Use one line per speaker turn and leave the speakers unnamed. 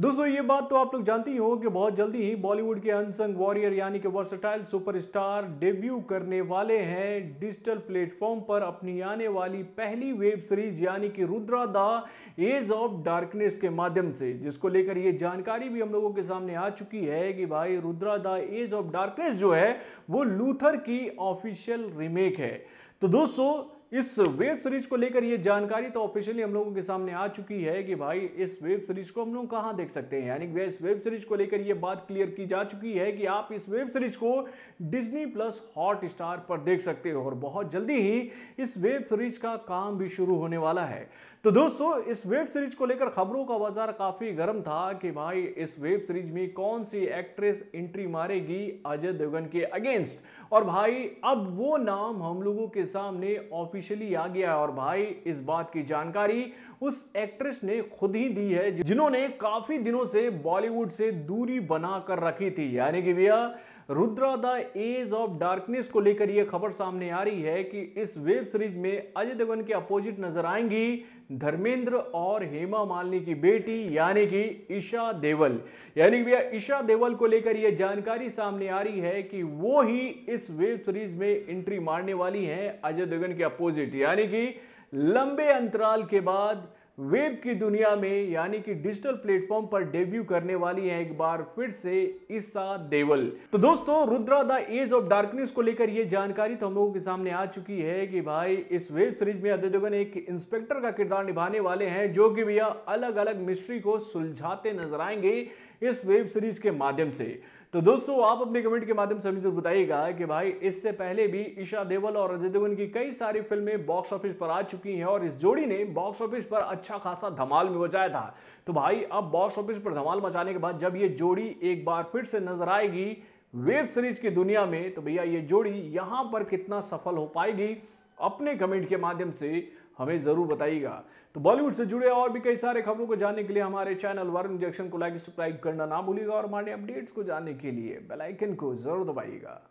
दोस्तों ये बात तो आप लोग जानते ही हो कि बहुत जल्दी ही बॉलीवुड के अनसंग वॉरियर यानी कि वर्सटाइल सुपरस्टार डेब्यू करने वाले हैं डिजिटल प्लेटफॉर्म पर अपनी आने वाली पहली वेब सीरीज यानी कि Rudra the Edge of Darkness के माध्यम से जिसको लेकर ये जानकारी भी हम लोगों के सामने आ चुकी है कि भाई Rudra the Edge of Darkness जो है वो लूथर की ऑफिशियल रिमेक है तो दोस्तों इस वेब सीरीज को लेकर ये जानकारी तो ऑफिशियली हम लोगों के सामने आ चुकी है कि भाई इस वेब सीरीज को हम लोग कहाँ देख सकते हैं यानी इस वेब सीरीज को लेकर ये बात क्लियर की जा चुकी है कि आप इस वेब सीरीज को डिज्नी प्लस हॉट स्टार पर देख सकते हो और बहुत जल्दी ही इस वेब सीरीज का काम भी शुरू होने वाला है तो दोस्तों इस वेब सीरीज को लेकर खबरों का बाजार काफी गर्म था कि भाई इस वेब सीरीज में कौन सी एक्ट्रेस एंट्री मारेगी अजय देवगन के अगेंस्ट और भाई अब वो नाम हम लोगों के सामने ऑफिस ऑफिशियली आ गया और भाई इस बात की जानकारी उस एक्ट्रेस ने खुद ही दी है जिन्होंने काफी दिनों से बॉलीवुड से दूरी बना कर रखी थी यानी कि भैया Rudra the Edge of Darkness को लेकर यह खबर सामने आ रही है कि इस वेब सीरीज में अजय देवगन के अपोजिट नजर आएंगी धर्मेंद्र और हेमा मालिनी की बेटी यानी कि ईशा देवल यानी कि भैया ईशा देवल को लेकर यह जानकारी सामने आ रही है कि वो ही इस वेब सीरीज में एंट्री मारने वाली हैं अजय देवगन के अपोजिट यानी कि लंबे अंतराल के बाद वेब की दुनिया में यानी कि डिजिटल प्लेटफॉर्म पर डेब्यू करने वाली है एक बार फिर से ईसा देवल तो दोस्तों Rudra the Edge of Darkness को लेकर यह जानकारी तो हम लोगों के सामने आ चुकी है कि भाई इस वेब सीरीज में अजय देवगन एक इंस्पेक्टर का किरदार निभाने वाले हैं जो कि भैया अलग अलग मिस्ट्री को सुलझाते नजर आएंगे इस वेब सीरीज के माध्यम से तो दोस्तों आप अपने कमेंट के माध्यम से हमें जरूर बताइएगा कि भाई इससे पहले भी ईशा देवल और अजय देवगन की कई सारी फिल्में बॉक्स ऑफिस पर आ चुकी हैं और इस जोड़ी ने बॉक्स ऑफिस पर अच्छा खासा धमाल में मचाया था तो भाई अब बॉक्स ऑफिस पर धमाल मचाने के बाद जब ये जोड़ी एक बार फिर से नजर आएगी वेब सीरीज की दुनिया में तो भैया ये जोड़ी यहां पर कितना सफल हो पाएगी अपने कमेंट के माध्यम से हमें ज़रूर बताइएगा तो बॉलीवुड से जुड़े और भी कई सारे खबरों को जानने के लिए हमारे चैनल वरुण जंक्शन को लाइक सब्सक्राइब करना ना भूलिएगा और हमारे अपडेट्स को जानने के लिए बेलाइकन को ज़रूर दबाइएगा